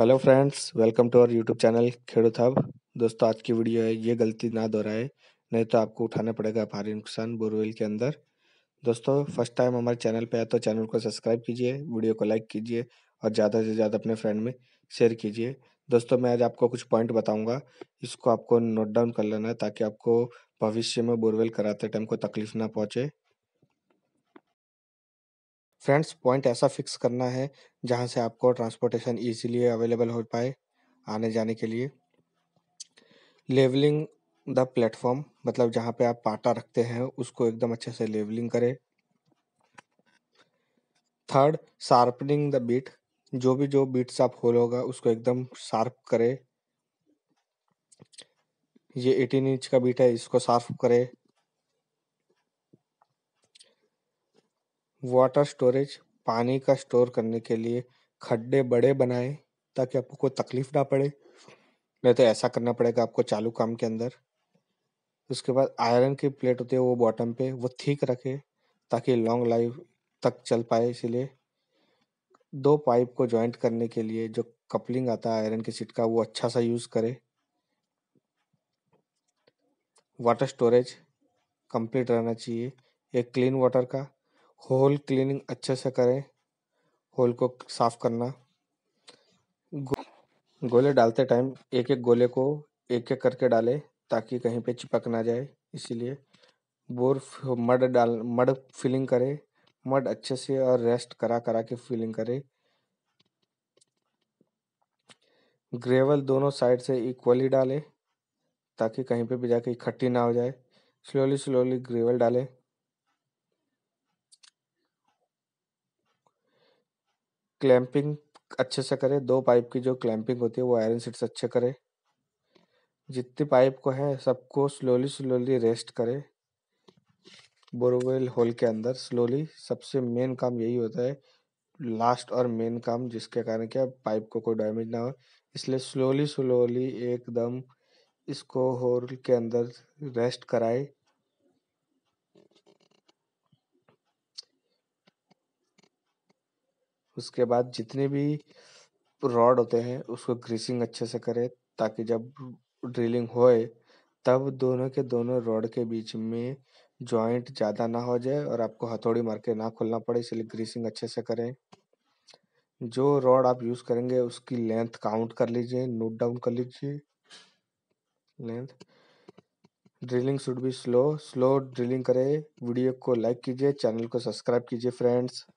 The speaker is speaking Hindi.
hello friends welcome to our YouTube channel खेड़ हब दोस्तों आज की वीडियो है ये गलती ना दोहराए नहीं तो आपको उठाना पड़ेगा भारी नुकसान बोरवेल के अंदर दोस्तों फर्स्ट टाइम हमारे चैनल पे आए तो चैनल को सब्सक्राइब कीजिए वीडियो को लाइक कीजिए और ज़्यादा से ज़्यादा अपने फ्रेंड में शेयर कीजिए दोस्तों मैं आज आपको कुछ पॉइंट बताऊँगा इसको आपको नोट डाउन कर लेना है ताकि आपको भविष्य में बोरवेल कराते टाइम को तकलीफ ना पहुँचे फ्रेंड्स पॉइंट ऐसा फिक्स करना है जहाँ से आपको ट्रांसपोर्टेशन ईजिली अवेलेबल हो पाए आने जाने के लिए लेवलिंग द प्लेटफॉर्म मतलब जहाँ पे आप पाटा रखते हैं उसको एकदम अच्छे से लेवलिंग करें थर्ड शार्पनिंग द बीट जो भी जो बीट्स आप होल होगा उसको एकदम शार्प करें ये एटीन इंच का बीट है इसको शार्प करें वाटर स्टोरेज पानी का स्टोर करने के लिए खड्डे बड़े बनाएं ताकि आपको कोई तकलीफ ना पड़े नहीं तो ऐसा करना पड़ेगा आपको चालू काम के अंदर उसके बाद आयरन की प्लेट होती है वो बॉटम पे वो ठीक रखें ताकि लॉन्ग लाइफ तक चल पाए इसीलिए दो पाइप को जॉइंट करने के लिए जो कपलिंग आता है आयरन की सीट का वो अच्छा सा यूज़ करें वाटर स्टोरेज कंप्लीट रहना चाहिए एक क्लीन वाटर का होल क्लीनिंग अच्छे से करें होल को साफ करना गो, गोले डालते टाइम एक एक गोले को एक एक करके डालें ताकि कहीं पे चिपक ना जाए इसीलिए बोर मड डाल मड फिलिंग करें मड अच्छे से और रेस्ट करा करा के फिलिंग करें ग्रेवल दोनों साइड से इक्वली डालें ताकि कहीं पे भी जाके इकट्ठी ना हो जाए स्लोली स्लोली ग्रेवल डालें क्लैंपिंग अच्छे से करे दो पाइप की जो क्लैंपिंग होती है वो आयरन सीट से अच्छे करे जितनी पाइप को है सबको स्लोली स्लोली रेस्ट करे बोरवेल होल के अंदर स्लोली सबसे मेन काम यही होता है लास्ट और मेन काम जिसके कारण क्या पाइप को कोई डैमेज ना हो इसलिए स्लोली स्लोली एकदम इसको होल के अंदर रेस्ट कराए उसके बाद जितने भी रॉड होते हैं उसको ग्रीसिंग अच्छे से करें ताकि जब ड्रिलिंग होए तब दोनों के दोनों रॉड के बीच में जॉइंट ज़्यादा ना हो जाए और आपको हथौड़ी मार के ना खोलना पड़े इसलिए ग्रीसिंग अच्छे से करें जो रॉड आप यूज़ करेंगे उसकी लेंथ काउंट कर लीजिए नोट डाउन कर लीजिए length drilling should be slow slow drilling करें वीडियो को लाइक कीजिए चैनल को सब्सक्राइब कीजिए फ्रेंड्स